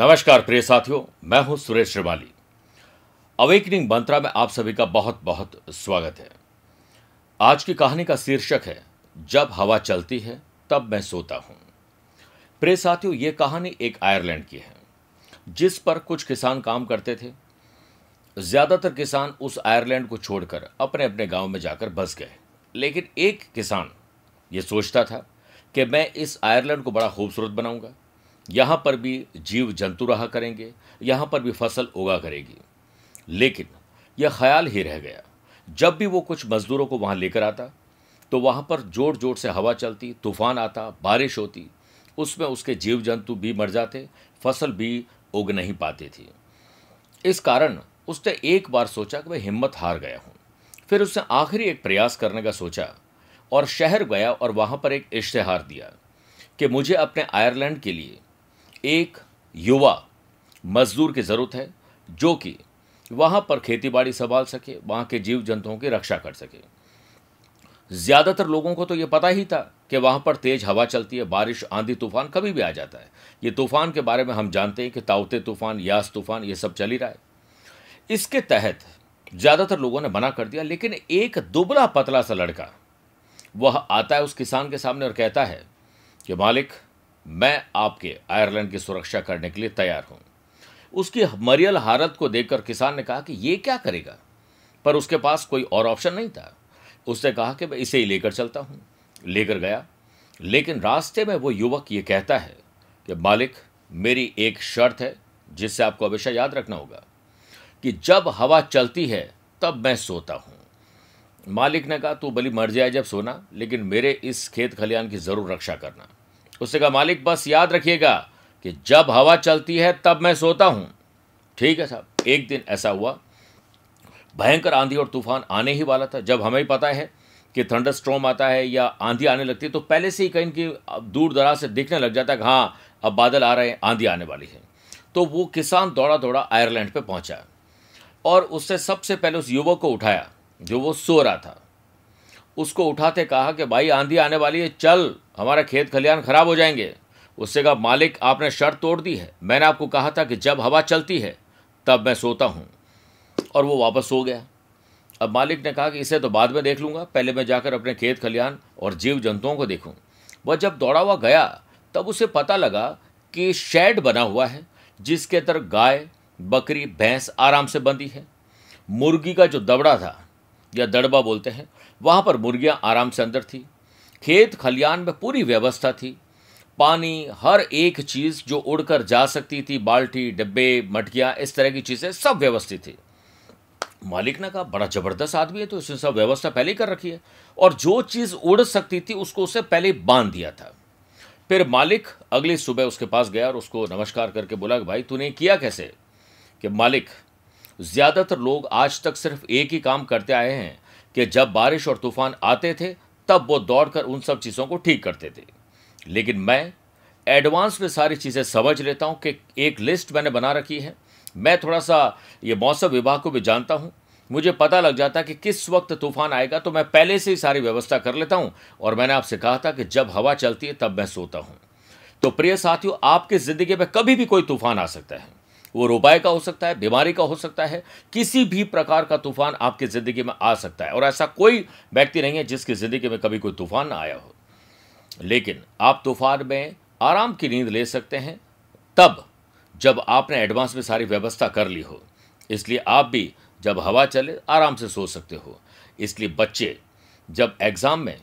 नमस्कार प्रिय साथियों मैं हूं सुरेश श्रीवाली अवेकनिंग मंत्रा में आप सभी का बहुत बहुत स्वागत है आज की कहानी का शीर्षक है जब हवा चलती है तब मैं सोता हूं प्रिय साथियों ये कहानी एक आयरलैंड की है जिस पर कुछ किसान काम करते थे ज़्यादातर किसान उस आयरलैंड को छोड़कर अपने अपने गांव में जाकर बस गए लेकिन एक किसान ये सोचता था कि मैं इस आयरलैंड को बड़ा खूबसूरत बनाऊंगा यहाँ पर भी जीव जंतु रहा करेंगे यहाँ पर भी फसल उगा करेगी लेकिन यह ख्याल ही रह गया जब भी वो कुछ मज़दूरों को वहाँ लेकर आता तो वहाँ पर जोर जोर से हवा चलती तूफान आता बारिश होती उसमें उसके जीव जंतु भी मर जाते फसल भी उग नहीं पाती थी इस कारण उसने एक बार सोचा कि मैं हिम्मत हार गया हूँ फिर उसने आखिरी एक प्रयास करने का सोचा और शहर गया और वहाँ पर एक इश्तहार दिया कि मुझे अपने आयरलैंड के लिए एक युवा मजदूर की ज़रूरत है जो कि वहां पर खेतीबाड़ी संभाल सके वहां के जीव जंतुओं की रक्षा कर सके ज़्यादातर लोगों को तो यह पता ही था कि वहां पर तेज़ हवा चलती है बारिश आंधी तूफान कभी भी आ जाता है ये तूफान के बारे में हम जानते हैं कि तावते तूफान यास तूफान ये सब चल ही रहा है इसके तहत ज़्यादातर लोगों ने मना कर दिया लेकिन एक दुबला पतला सा लड़का वह आता है उस किसान के सामने और कहता है कि मालिक मैं आपके आयरलैंड की सुरक्षा करने के लिए तैयार हूं उसकी मरियल हालत को देखकर किसान ने कहा कि ये क्या करेगा पर उसके पास कोई और ऑप्शन नहीं था उसने कहा कि मैं इसे ही लेकर चलता हूं लेकर गया लेकिन रास्ते में वो युवक ये कहता है कि मालिक मेरी एक शर्त है जिससे आपको हमेशा याद रखना होगा कि जब हवा चलती है तब मैं सोता हूँ मालिक ने कहा तू भली मर जाए जब सोना लेकिन मेरे इस खेत खलियान की ज़रूर रक्षा करना उसने कहा मालिक बस याद रखिएगा कि जब हवा चलती है तब मैं सोता हूँ ठीक है साहब एक दिन ऐसा हुआ भयंकर आंधी और तूफान आने ही वाला था जब हमें पता है कि थंडर स्ट्रॉम आता है या आंधी आने लगती है तो पहले से ही कहीं कि दूर दराज से दिखने लग जाता है कि हाँ अब बादल आ रहे हैं आंधी आने वाली है तो वो किसान दौड़ा दौड़ा आयरलैंड पे पहुंचा और उससे सबसे पहले उस युवक को उठाया जो वो सो रहा था उसको उठाते कहा कि भाई आंधी आने वाली है चल हमारा खेत खलिहान खराब हो जाएंगे उससे कहा मालिक आपने शर्त तोड़ दी है मैंने आपको कहा था कि जब हवा चलती है तब मैं सोता हूँ और वो वापस सो गया अब मालिक ने कहा कि इसे तो बाद में देख लूँगा पहले मैं जाकर अपने खेत खलिहान और जीव जंतुओं को देखूँ वह जब दौड़ा हुआ गया तब उसे पता लगा कि शेड बना हुआ है जिसके अंदर गाय बकरी भैंस आराम से बंधी है मुर्गी का जो दबड़ा था या दड़बा बोलते हैं वहाँ पर मुर्गियाँ आराम से अंदर थी खेत खलियान में पूरी व्यवस्था थी पानी हर एक चीज़ जो उड़कर जा सकती थी बाल्टी डब्बे मटकियाँ इस तरह की चीज़ें सब व्यवस्थित थी मालिक ने कहा बड़ा ज़बरदस्त आदमी है तो उसने सब व्यवस्था पहले ही कर रखी है और जो चीज़ उड़ सकती थी उसको उसे पहले बांध दिया था फिर मालिक अगली सुबह उसके पास गया और उसको नमस्कार करके बोला कि भाई तूने किया कैसे कि मालिक ज़्यादातर लोग आज तक सिर्फ एक ही काम करते आए हैं कि जब बारिश और तूफान आते थे तब वो दौड़कर उन सब चीज़ों को ठीक करते थे लेकिन मैं एडवांस में सारी चीज़ें समझ लेता हूँ कि एक लिस्ट मैंने बना रखी है मैं थोड़ा सा ये मौसम विभाग को भी जानता हूँ मुझे पता लग जाता कि किस वक्त तूफान आएगा तो मैं पहले से ही सारी व्यवस्था कर लेता हूँ और मैंने आपसे कहा था कि जब हवा चलती है तब मैं सोता हूँ तो प्रिय साथियों आपकी ज़िंदगी में कभी भी कोई तूफान आ सकता है वो रुपए का हो सकता है बीमारी का हो सकता है किसी भी प्रकार का तूफान आपकी ज़िंदगी में आ सकता है और ऐसा कोई व्यक्ति नहीं है जिसकी ज़िंदगी में कभी कोई तूफान ना आया हो लेकिन आप तूफान में आराम की नींद ले सकते हैं तब जब आपने एडवांस में सारी व्यवस्था कर ली हो इसलिए आप भी जब हवा चले आराम से सो सकते हो इसलिए बच्चे जब एग्ज़ाम में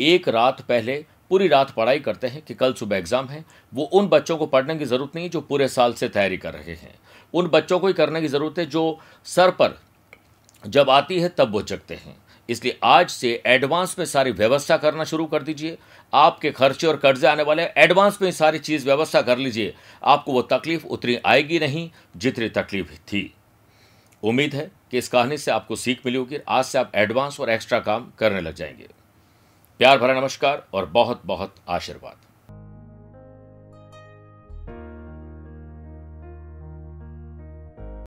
एक रात पहले पूरी रात पढ़ाई करते हैं कि कल सुबह एग्ज़ाम है वो उन बच्चों को पढ़ने की ज़रूरत नहीं जो पूरे साल से तैयारी कर रहे हैं उन बच्चों को ही करने की ज़रूरत है जो सर पर जब आती है तब वो जगते हैं इसलिए आज से एडवांस में सारी व्यवस्था करना शुरू कर दीजिए आपके खर्चे और कर्जे आने वाले एडवांस में सारी चीज़ व्यवस्था कर लीजिए आपको वो तकलीफ उतनी आएगी नहीं जितनी तकलीफ थी उम्मीद है कि इस कहानी से आपको सीख मिली होगी आज से आप एडवांस और एक्स्ट्रा काम करने लग जाएंगे प्यार भरा नमस्कार और बहुत बहुत आशीर्वाद